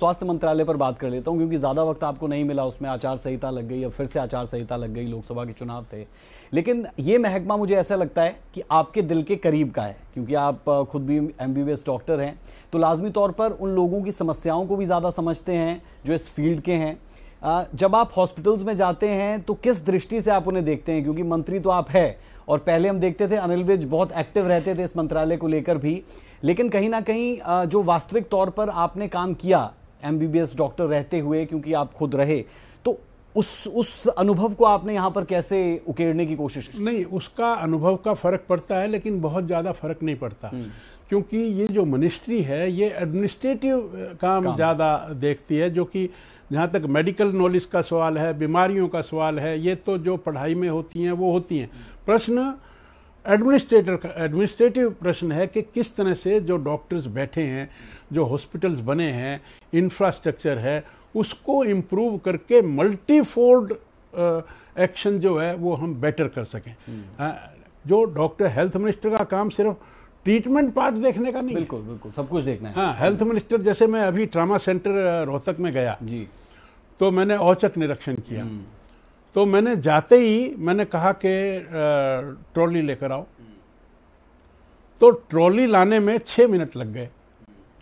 स्वास्थ्य मंत्रालय पर बात कर लेता हूं क्योंकि ज़्यादा वक्त आपको नहीं मिला उसमें आचार संहिता लग गई या फिर से आचार संहिता लग गई लोकसभा के चुनाव थे लेकिन ये महकमा मुझे ऐसा लगता है कि आपके दिल के करीब का है क्योंकि आप खुद भी एम डॉक्टर हैं तो लाजमी तौर पर उन लोगों की समस्याओं को भी ज़्यादा समझते हैं जो इस फील्ड के हैं जब आप हॉस्पिटल्स में जाते हैं तो किस दृष्टि से आप उन्हें देखते हैं क्योंकि मंत्री तो आप है और पहले हम देखते थे अनिल विज बहुत एक्टिव रहते थे इस मंत्रालय को लेकर भी लेकिन कहीं ना कहीं जो वास्तविक तौर पर आपने काम किया एम डॉक्टर रहते हुए क्योंकि आप खुद रहे तो उस उस अनुभव को आपने यहाँ पर कैसे उकेरने की कोशिश की नहीं उसका अनुभव का फर्क पड़ता है लेकिन बहुत ज़्यादा फर्क नहीं पड़ता हम्म। क्योंकि ये जो मिनिस्ट्री है ये एडमिनिस्ट्रेटिव काम, काम। ज़्यादा देखती है जो कि जहाँ तक मेडिकल नॉलेज का सवाल है बीमारियों का सवाल है ये तो जो पढ़ाई में होती हैं वो होती हैं प्रश्न एडमिनिस्ट्रेटर का एडमिनिस्ट्रेटिव प्रश्न है कि किस तरह से जो डॉक्टर्स बैठे हैं जो हॉस्पिटल्स बने हैं इंफ्रास्ट्रक्चर है उसको इम्प्रूव करके मल्टीफोल्ड एक्शन uh, जो है वो हम बेटर कर सकें आ, हम्म। हाँ, जो डॉक्टर हेल्थ मिनिस्टर का काम सिर्फ ट्रीटमेंट पार्ट देखने का नहीं बिल्कुल बिल्कुल सब कुछ देखना है हाँ हेल्थ मिनिस्टर जैसे मैं अभी ट्रामा सेंटर uh, रोहतक में गया जी तो मैंने औचक निरीक्षण किया हम्म। तो मैंने जाते ही मैंने कहा कि ट्रॉली लेकर आओ तो ट्रॉली लाने में छः मिनट लग गए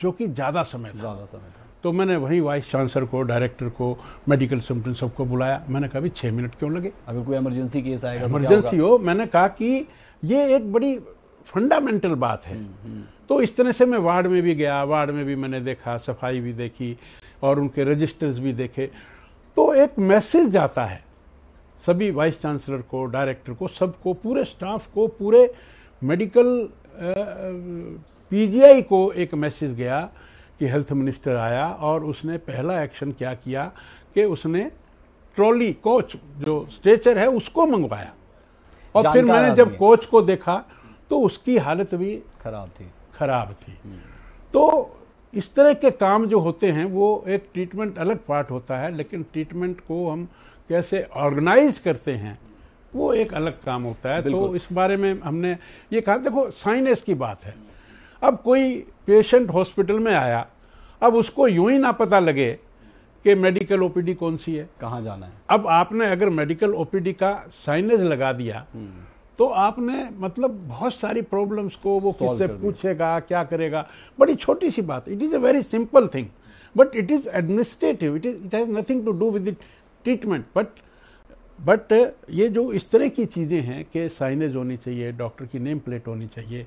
जो कि ज़्यादा समय था ज़्यादा समय था तो मैंने वहीं वाइस चांसलर को डायरेक्टर को मेडिकल सिम्टन सबको बुलाया मैंने कहा भी छः मिनट क्यों लगे अगर कोई इमरजेंसी केस आएगा इमरजेंसी तो हो मैंने कहा कि ये एक बड़ी फंडामेंटल बात है हम्म, हम्म। तो इस तरह से मैं वार्ड में भी गया वार्ड में भी मैंने देखा सफाई भी देखी और उनके रजिस्टर्स भी देखे तो एक मैसेज जाता है सभी वाइस चांसलर को डायरेक्टर को सबको पूरे स्टाफ को पूरे मेडिकल पीजीआई को एक मैसेज गया कि हेल्थ मिनिस्टर आया और उसने पहला एक्शन क्या किया कि उसने ट्रॉली कोच जो स्ट्रेचर है उसको मंगवाया और फिर मैंने जब कोच को देखा तो उसकी हालत भी खराब थी खराब थी हम्म। तो इस तरह के काम जो होते हैं वो एक ट्रीटमेंट अलग पार्ट होता है लेकिन ट्रीटमेंट को हम कैसे ऑर्गेनाइज करते हैं वो एक अलग काम होता है तो इस बारे में हमने ये कहा देखो साइनेस की बात है अब कोई पेशेंट हॉस्पिटल में आया अब उसको यूं ही ना पता लगे कि मेडिकल ओपीडी कौन सी है कहाँ जाना है अब आपने अगर मेडिकल ओपीडी का साइनेज लगा दिया हम्म। तो आपने मतलब बहुत सारी प्रॉब्लम्स को वो किससे पूछेगा क्या करेगा बड़ी छोटी सी बात it is a very simple thing but it is administrative it is it has nothing to do with treatment but but ये जो इस तरह की चीज़ें हैं कि साइनेज होनी चाहिए डॉक्टर की नेम प्लेट होनी चाहिए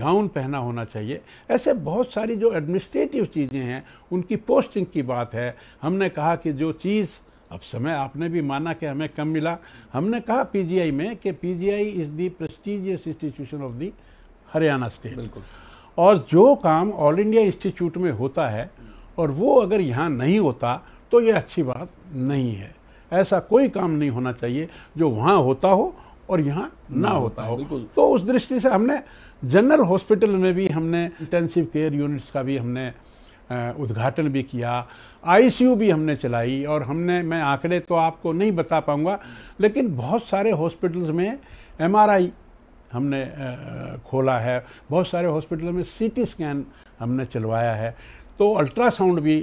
गाउन पहना होना चाहिए ऐसे बहुत सारी जो एडमिनिस्ट्रेटिव चीज़ें हैं उनकी पोस्टिंग की बात है हमने कहा कि जो चीज़ अब समय आपने भी माना कि हमें कम मिला हमने कहा पीजीआई में कि PGI is the prestigious institution of the Haryana state बिल्कुल और जो काम ऑल इंडिया इंस्टीट्यूट में होता है और वो अगर यहाँ नहीं होता तो ये अच्छी बात नहीं है ऐसा कोई काम नहीं होना चाहिए जो वहाँ होता हो और यहाँ ना, ना होता हो तो उस दृष्टि से हमने जनरल हॉस्पिटल में भी हमने इंटेंसिव केयर यूनिट्स का भी हमने उद्घाटन भी किया आईसीयू भी हमने चलाई और हमने मैं आंकड़े तो आपको नहीं बता पाऊंगा लेकिन बहुत सारे हॉस्पिटल्स में एमआरआई हमने खोला है बहुत सारे हॉस्पिटल में सीटी स्कैन हमने चलवाया है तो अल्ट्रासाउंड भी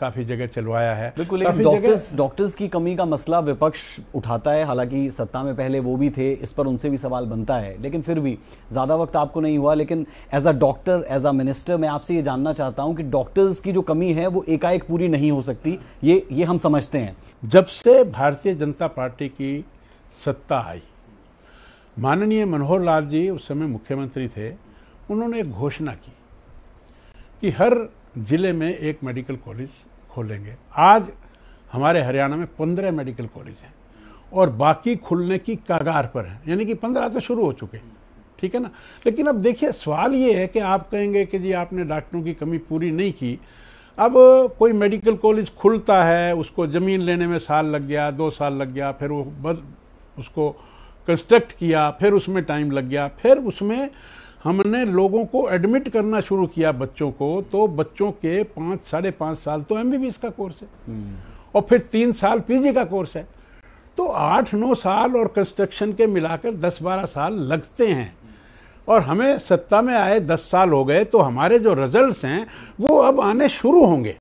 काफी जगह चलवाया है बिल्कुल डॉक्टर्स डॉक्टर्स की कमी का मसला विपक्ष उठाता है हालांकि सत्ता में पहले वो भी थे इस पर उनसे भी सवाल बनता है लेकिन फिर भी ज्यादा वक्त आपको नहीं हुआ लेकिन as a doctor as a minister मैं आपसे ये जानना चाहता हूँ कि डॉक्टर्स की जो कमी है वो एकाएक पूरी नहीं हो सकती ये ये हम समझते हैं जब से भारतीय जनता पार्टी की सत्ता आई माननीय मनोहर लाल जी उस समय मुख्यमंत्री थे उन्होंने एक घोषणा की कि हर जिले में एक मेडिकल कॉलेज खोलेंगे आज हमारे हरियाणा में पंद्रह मेडिकल कॉलेज हैं और बाकी खुलने की कागार पर हैं यानी कि पंद्रह तो शुरू हो चुके हैं ठीक है ना लेकिन अब देखिए सवाल ये है कि आप कहेंगे कि जी आपने डॉक्टरों की कमी पूरी नहीं की अब कोई मेडिकल कॉलेज खुलता है उसको ज़मीन लेने में साल लग गया दो साल लग गया फिर वो बद, उसको कंस्ट्रक्ट किया फिर उसमें टाइम लग गया फिर उसमें हमने लोगों को एडमिट करना शुरू किया बच्चों को तो बच्चों के पाँच साढ़े पाँच साल तो एम का कोर्स है हम्म। और फिर तीन साल पीजी का कोर्स है तो आठ नौ साल और कंस्ट्रक्शन के मिलाकर दस बारह साल लगते हैं और हमें सत्ता में आए दस साल हो गए तो हमारे जो रिजल्ट्स हैं वो अब आने शुरू होंगे